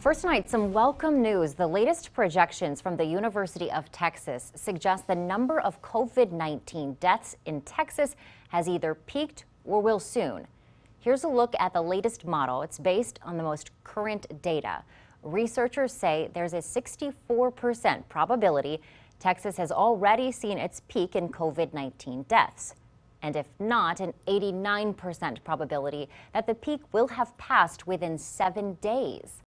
First night, some welcome news. The latest projections from the University of Texas suggest the number of COVID-19 deaths in Texas has either peaked or will soon. Here's a look at the latest model. It's based on the most current data. Researchers say there's a 64% probability Texas has already seen its peak in COVID-19 deaths. And if not, an 89% probability that the peak will have passed within seven days.